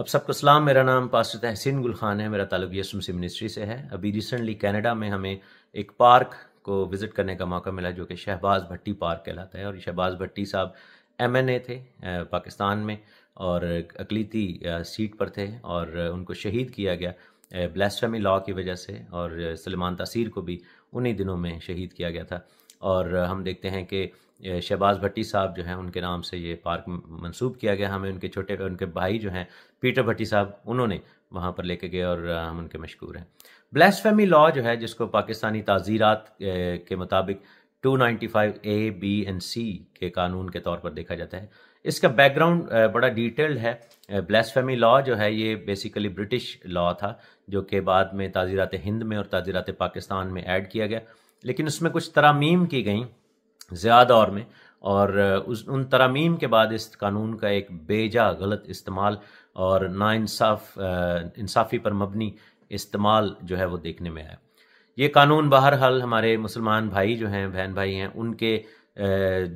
اب سب کو سلام میرا نام پاسٹر تحسین گل خان ہے میرا تعلق یسم مسیح منسٹری سے ہے ابھی ریسنٹلی کینیڈا میں ہمیں ایک پارک کو وزٹ کرنے کا موقع ملا جو کہ شہباز بھٹی پارک کہلاتا ہے اور شہباز بھٹی صاحب ایم این اے تھے پاکستان میں اور اقلیتی سیٹ پر تھے اور ان کو شہید کیا گیا بلیسفیمی لاء کی وجہ سے اور سلمان تاثیر کو بھی انہی دنوں میں شہید کیا گیا تھا اور ہم دیکھتے ہیں کہ شہباز بھٹی صاحب جو ہیں ان کے نام سے یہ پارک منسوب کیا گیا ہمیں ان کے چھوٹے ان کے بھائی جو ہیں پیٹر بھٹی صاحب انہوں نے وہاں پر لے کے گئے اور ہم ان کے مشکور ہیں بلیس فیمی لاء جو ہے جس کو پاکستانی تعزیرات کے مطابق 295 اے بی اینڈ سی کے قانون کے طور پر دیکھا جاتا ہے اس کا بیک گراؤنڈ بڑا ڈیٹیلڈ ہے بلیس فیمی لاء جو ہے یہ بیسیکلی برٹش لا تھا جو کہ بعد میں تعزیرات ہند میں اور تعزیرات پاکستان میں ایڈ کیا گیا لیکن اس میں کچھ ترامیم کی گئیں زیادہ دور میں اور اس ان ترامیم کے بعد اس قانون کا ایک بیجا غلط استعمال اور ناانصاف انصافی پر مبنی استعمال جو ہے وہ دیکھنے میں آیا یہ قانون بہرحال ہمارے مسلمان بھائی جو ہیں بہن بھائی ہیں ان کے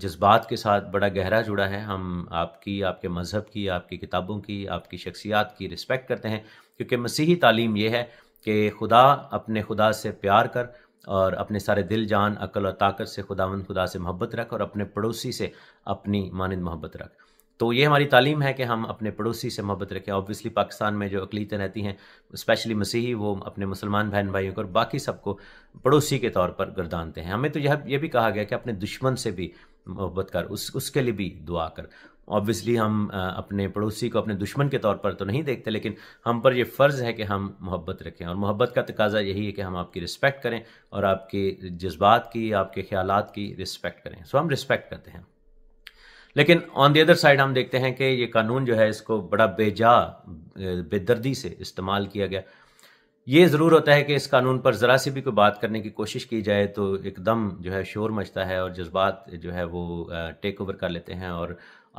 جذبات کے ساتھ بڑا گہرا جڑا ہے ہم آپ کی آپ کے مذہب کی آپ کی کتابوں کی آپ کی شخصیات کی رسپیکٹ کرتے ہیں کیونکہ مسیحی تعلیم یہ ہے کہ خدا اپنے خدا سے پیار کر اور اپنے سارے دل جان عقل اور طاقت سے خدا خدا سے محبت رکھ اور اپنے پڑوسی سے اپنی مانند محبت رکھ تو یہ ہماری تعلیم ہے کہ ہم اپنے پڑوسی سے محبت رکھیں آبویسلی پاکستان میں جو اقلیتیں رہتی ہیں اسپیشلی مسیحی وہ اپنے مسلمان بہن بھائیوں کو اور باقی سب کو پڑوسی کے طور پر گردانتے ہیں ہمیں تو یہ بھی کہا گیا کہ اپنے دشمن سے بھی محبت کر اس اس کے لیے بھی دعا کر آبویسلی ہم اپنے پڑوسی کو اپنے دشمن کے طور پر تو نہیں دیکھتے لیکن ہم پر یہ فرض ہے کہ ہم محبت رکھیں اور محبت کا تقاضا یہی ہے کہ ہم آپ کی رسپیکٹ کریں اور آپ کے جذبات کی آپ کے خیالات کی رسپیکٹ کریں سو ہم رسپیکٹ کرتے ہیں لیکن آن دی ادر سائڈ ہم دیکھتے ہیں کہ یہ قانون جو ہے اس کو بڑا بے جا بے دردی سے استعمال کیا گیا یہ ضرور ہوتا ہے کہ اس قانون پر ذرا سی بھی کوئی بات کرنے کی کوشش کی جائے تو ایک دم جو ہے شور مچتا ہے اور جذبات جو ہے وہ ٹیک اوور کر لیتے ہیں اور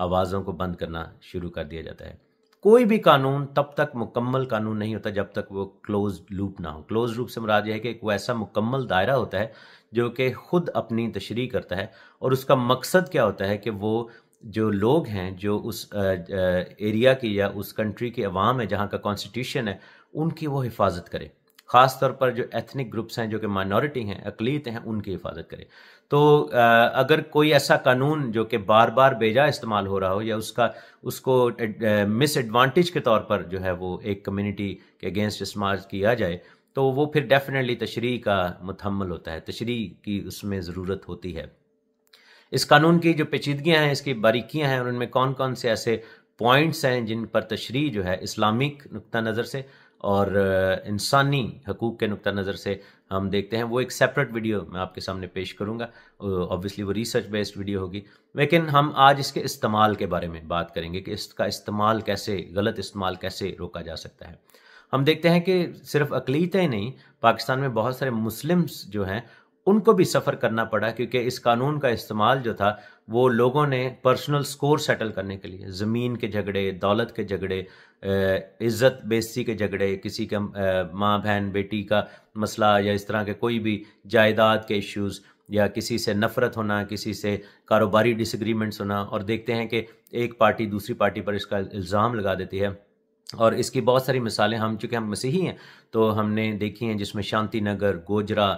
آوازوں کو بند کرنا شروع کر دیا جاتا ہے کوئی بھی قانون تب تک مکمل قانون نہیں ہوتا جب تک وہ کلوز لوپ نہ ہو کلوز لوپ سے مراد یہ ہے کہ ایک وہ ایسا مکمل دائرہ ہوتا ہے جو کہ خود اپنی تشریح کرتا ہے اور اس کا مقصد کیا ہوتا ہے کہ وہ جو لوگ ہیں جو اس ایریا کی یا اس کنٹری کی عوام ہے جہاں کا کانسٹیٹیوشن ہے ان کی وہ حفاظت کرے خاص طور پر جو ایتھنک گروپس ہیں جو کہ مائنورٹی ہیں اقلیت ہیں ان کی حفاظت کرے تو اگر کوئی ایسا قانون جو کہ بار بار بیجا استعمال ہو رہا ہو یا اس کا اس کو مس ایڈوانٹیج کے طور پر جو ہے وہ ایک کمیونٹی کے اگینسٹ استعمال کیا جائے تو وہ پھر ڈیفینیٹلی تشریح کا متحمل ہوتا ہے تشریح کی اس میں ضرورت ہوتی ہے اس قانون کی جو پیچیدگیاں ہیں اس کی باریکیاں ہیں اور ان میں کون کون سے ایسے پوائنٹس ہیں جن پر تشریح جو ہے اسلامک نقطہ نظر سے اور انسانی حقوق کے نقطہ نظر سے ہم دیکھتے ہیں وہ ایک سیپریٹ ویڈیو میں آپ کے سامنے پیش کروں گا اوبیسلی وہ ریسرچ بیسڈ ویڈیو ہوگی لیکن ہم آج اس کے استعمال کے بارے میں بات کریں گے کہ اس کا استعمال کیسے غلط استعمال کیسے روکا جا سکتا ہے ہم دیکھتے ہیں کہ صرف اقلیت ہی نہیں پاکستان میں بہت سارے مسلمس جو ہیں ان کو بھی سفر کرنا پڑا کیونکہ اس قانون کا استعمال جو تھا وہ لوگوں نے پرسنل سکور سیٹل کرنے کے لیے زمین کے جھگڑے دولت کے جھگڑے عزت بیسی کے جھگڑے کسی کے ماں بہن بیٹی کا مسئلہ یا اس طرح کے کوئی بھی جائیداد کے ایشوز یا کسی سے نفرت ہونا کسی سے کاروباری ڈسگریمنٹس ہونا اور دیکھتے ہیں کہ ایک پارٹی دوسری پارٹی پر اس کا الزام لگا دیتی ہے اور اس کی بہت ساری مثالیں ہم چونکہ ہم مسیحی ہیں تو ہم نے دیکھی ہیں جس میں شانتی نگر گوجرا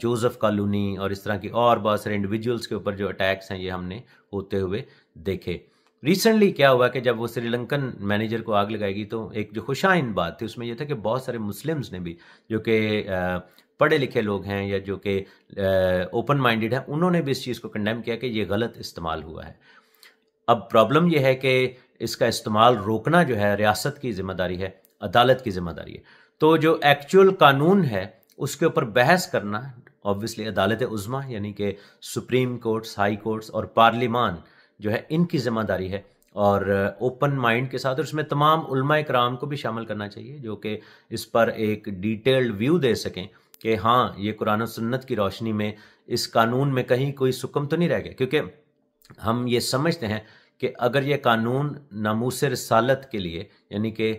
جوزف کالونی اور اس طرح کی اور بہت سارے انڈیویجولس کے اوپر جو اٹیکس ہیں یہ ہم نے ہوتے ہوئے دیکھے ریسنٹلی کیا ہوا کہ جب وہ سری لنکن مینیجر کو آگ لگائے گی تو ایک جو خوشائن بات تھی اس میں یہ تھا کہ بہت سارے مسلمز نے بھی جو کہ پڑھے لکھے لوگ ہیں یا جو کہ اوپن مائنڈڈ ہیں انہوں نے بھی اس چیز کو کنڈیم کیا کہ یہ غلط استعمال ہوا ہے اب پرابلم یہ ہے کہ اس کا استعمال روکنا جو ہے ریاست کی ذمہ داری ہے عدالت کی ذمہ داری ہے تو جو ایکچول قانون ہے اس کے اوپر بحث کرنا آبویسلی عدالت عظما یعنی کہ سپریم کورٹس ہائی کورٹس اور پارلیمان جو ہے ان کی ذمہ داری ہے اور اوپن مائنڈ کے ساتھ اور اس میں تمام علماء کرام کو بھی شامل کرنا چاہیے جو کہ اس پر ایک ڈیٹیلڈ ویو دے سکیں کہ ہاں یہ قرآن و سنت کی روشنی میں اس قانون میں کہیں کوئی سکم تو نہیں رہ گیا کیونکہ ہم یہ سمجھتے ہیں کہ اگر یہ قانون ناموس رسالت کے لیے یعنی کہ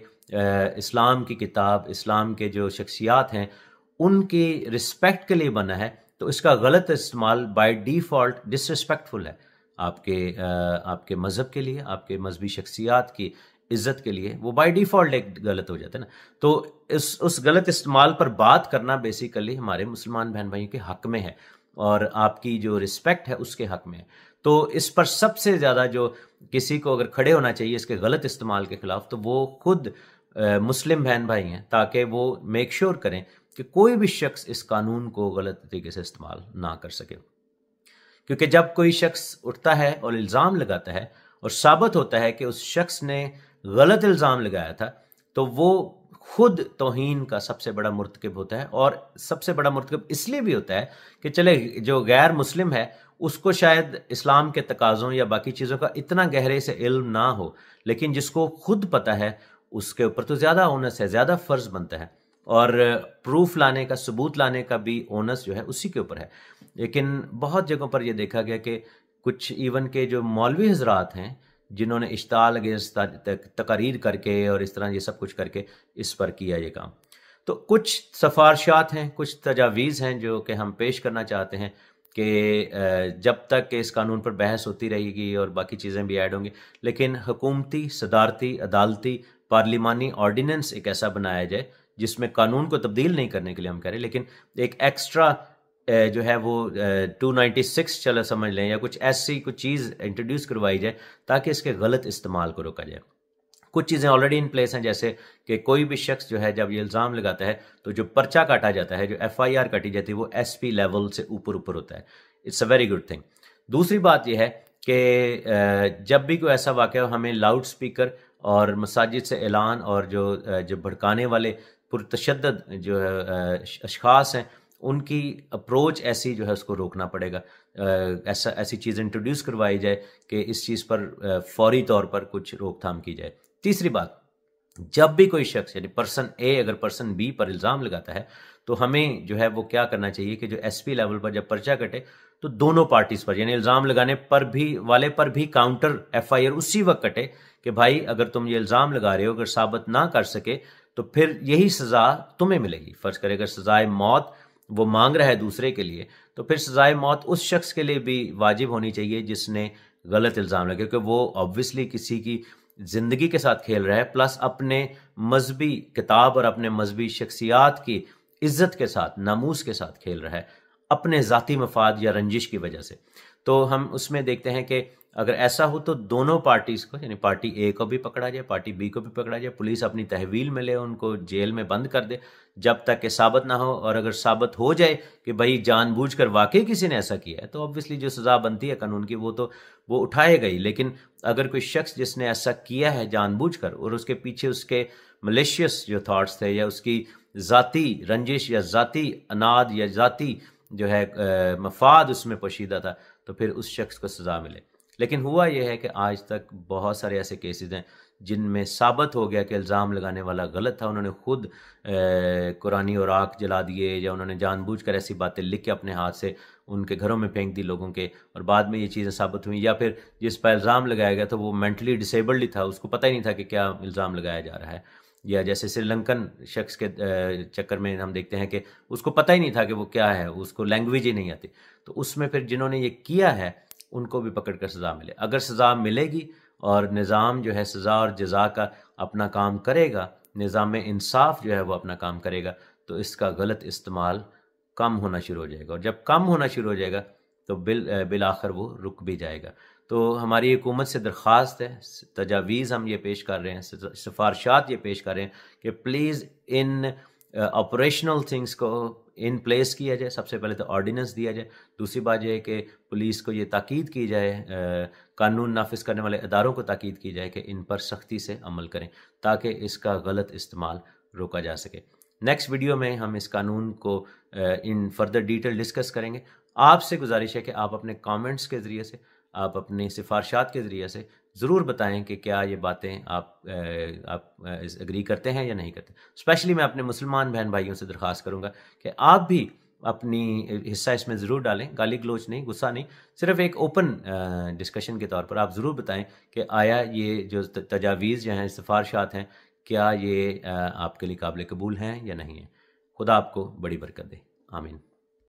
اسلام کی کتاب اسلام کے جو شخصیات ہیں ان کی رسپیکٹ کے لیے بنا ہے تو اس کا غلط استعمال بائی ڈیفالٹ ڈس رسپیکٹفل ہے آپ کے آپ کے مذہب کے لیے آپ کے مذہبی شخصیات کی عزت کے لیے وہ بائی ڈیفالٹ ایک غلط ہو جاتا ہے نا تو اس اس غلط استعمال پر بات کرنا بیسیکلی ہمارے مسلمان بہن بھائیوں کے حق میں ہے اور آپ کی جو رسپیکٹ ہے اس کے حق میں ہے تو اس پر سب سے زیادہ جو کسی کو اگر کھڑے ہونا چاہیے اس کے غلط استعمال کے خلاف تو وہ خود مسلم بہن بھائی ہیں تاکہ وہ میک شیور کریں کہ کوئی بھی شخص اس قانون کو غلط طریقے سے استعمال نہ کر سکے کیونکہ جب کوئی شخص اٹھتا ہے اور الزام لگاتا ہے اور ثابت ہوتا ہے کہ اس شخص نے غلط الزام لگایا تھا تو وہ خود توہین کا سب سے بڑا مرتکب ہوتا ہے اور سب سے بڑا مرتکب اس لیے بھی ہوتا ہے کہ چلے جو غیر مسلم ہے اس کو شاید اسلام کے تقاضوں یا باقی چیزوں کا اتنا گہرے سے علم نہ ہو لیکن جس کو خود پتہ ہے اس کے اوپر تو زیادہ اونس ہے زیادہ فرض بنتا ہے اور پروف لانے کا ثبوت لانے کا بھی اونس جو ہے اسی کے اوپر ہے لیکن بہت جگہوں پر یہ دیکھا گیا کہ کچھ ایون کے جو مولوی حضرات ہیں جنہوں نے اشتعال اگینسٹ تقریر کر کے اور اس طرح یہ سب کچھ کر کے اس پر کیا یہ کام تو کچھ سفارشات ہیں کچھ تجاویز ہیں جو کہ ہم پیش کرنا چاہتے ہیں کہ جب تک کہ اس قانون پر بحث ہوتی رہے گی اور باقی چیزیں بھی ایڈ ہوں گی لیکن حکومتی صدارتی عدالتی پارلیمانی آرڈیننس ایک ایسا بنایا جائے جس میں قانون کو تبدیل نہیں کرنے کے لیے ہم کہہ رہے ہیں لیکن ایک ایکسٹرا جو ہے وہ ٹو نائنٹی سکس چلیں سمجھ لیں یا کچھ ایسی کچھ چیز انٹروڈیوس کروائی جائے تاکہ اس کے غلط استعمال کو روکا جائے کچھ چیزیں آلریڈی ان پلیس ہیں جیسے کہ کوئی بھی شخص جو ہے جب یہ الزام لگاتا ہے تو جو پرچہ کاٹا جاتا ہے جو ایف آئی آر کاٹی جاتی ہے وہ ایس پی لیول سے اوپر اوپر ہوتا ہے it's a very good thing دوسری بات یہ ہے کہ جب بھی کوئی ایسا واقعہ ہو ہمیں لاؤڈ اسپیکر اور مساجد سے اعلان اور جو جو بھڑکانے والے پرتشدد جو اشخاص ہیں ان کی اپروچ ایسی جو ہے اس کو روکنا پڑے گا ایسا ایسی چیز انٹروڈیوس کروائی جائے کہ اس چیز پر فوری طور پر کچھ روک تھام کی جائے تیسری بات جب بھی کوئی شخص یعنی پرسن اے اگر پرسن بی پر الزام لگاتا ہے تو ہمیں جو ہے وہ کیا کرنا چاہیے کہ جو ایس پی لیول پر جب پرچہ کٹے تو دونوں پارٹیز پر یعنی الزام لگانے پر بھی والے پر بھی کاؤنٹر ایف آئی آر اسی وقت کٹے کہ بھائی اگر تم یہ الزام لگا رہے ہو اگر ثابت نہ کر سکے تو پھر یہی سزا تمہیں ملے گی فرض کرے اگر سزائے موت وہ مانگ رہا ہے دوسرے کے لیے تو پھر سزائے موت اس شخص کے لیے بھی واجب ہونی چاہیے جس نے غلط الزام لگا کیونکہ وہ آبویسلی کسی کی زندگی کے ساتھ کھیل رہا ہے پلس اپنے مذہبی کتاب اور اپنے مذہبی شخصیات کی عزت کے ساتھ ناموس کے ساتھ کھیل رہا ہے اپنے ذاتی مفاد یا رنجش کی وجہ سے تو ہم اس میں دیکھتے ہیں کہ اگر ایسا ہو تو دونوں پارٹیز کو یعنی پارٹی اے کو بھی پکڑا جائے پارٹی بی کو بھی پکڑا جائے پولیس اپنی تحویل میں لے ان کو جیل میں بند کر دے جب تک کہ ثابت نہ ہو اور اگر ثابت ہو جائے کہ بھائی جان بوجھ کر واقعی کسی نے ایسا کیا ہے تو آبویسلی جو سزا بنتی ہے قانون کی وہ تو وہ اٹھائے گئی لیکن اگر کوئی شخص جس نے ایسا کیا ہے جان بوجھ کر اور اس کے پیچھے اس کے ملیشیس جو تھاٹس تھے یا اس کی ذاتی رنجش یا ذاتی اناد یا ذاتی جو ہے مفاد اس میں پوشیدہ تھا تو پھر اس شخص کو سزا ملے لیکن ہوا یہ ہے کہ آج تک بہت سارے ایسے کیسز ہیں جن میں ثابت ہو گیا کہ الزام لگانے والا غلط تھا انہوں نے خود قرآن اور آگ جلا دیے یا انہوں نے جان بوجھ کر ایسی باتیں لکھ کے اپنے ہاتھ سے ان کے گھروں میں پھینک دی لوگوں کے اور بعد میں یہ چیزیں ثابت ہوئیں یا پھر جس پر الزام لگایا گیا تھا وہ مینٹلی ڈسیبلڈ ہی تھا اس کو پتہ ہی نہیں تھا کہ کیا الزام لگایا جا رہا ہے یا جیسے سری لنکن شخص کے چکر میں ہم دیکھتے ہیں کہ اس کو پتہ ہی نہیں تھا کہ وہ کیا ہے اس کو لینگویج ہی نہیں آتی تو اس میں پھر جنہوں نے یہ کیا ہے ان کو بھی پکڑ کر سزا ملے اگر سزا ملے گی اور نظام جو ہے سزا اور جزا کا اپنا کام کرے گا نظام انصاف جو ہے وہ اپنا کام کرے گا تو اس کا غلط استعمال کم ہونا شروع ہو جائے گا اور جب کم ہونا شروع ہو جائے گا تو بل بالآخر وہ رک بھی جائے گا تو ہماری حکومت سے درخواست ہے تجاویز ہم یہ پیش کر رہے ہیں سفارشات یہ پیش کر رہے ہیں کہ پلیز ان آپریشنل تھنگس کو ان پلیس کیا جائے سب سے پہلے تو آرڈیننس دیا جائے دوسری بات یہ ہے کہ پولیس کو یہ تاکید کی جائے قانون نافذ کرنے والے اداروں کو تاکید کی جائے کہ ان پر سختی سے عمل کریں تاکہ اس کا غلط استعمال روکا جا سکے نیکسٹ ویڈیو میں ہم اس قانون کو ان فردر ڈیٹیل ڈسکس کریں گے آپ سے گزارش ہے کہ آپ اپنے کامنٹس کے ذریعے سے آپ اپنی سفارشات کے ذریعے سے ضرور بتائیں کہ کیا یہ باتیں آپ آپ اگری کرتے ہیں یا نہیں کرتے اسپیشلی میں اپنے مسلمان بہن بھائیوں سے درخواست کروں گا کہ آپ بھی اپنی حصہ اس میں ضرور ڈالیں گالی گلوچ نہیں غصہ نہیں صرف ایک اوپن ڈسکشن کے طور پر آپ ضرور بتائیں کہ آیا یہ جو تجاویز جو ہیں سفارشات ہیں کیا یہ آپ کے لیے قابل قبول ہیں یا نہیں ہیں خدا آپ کو بڑی برکت دے آمین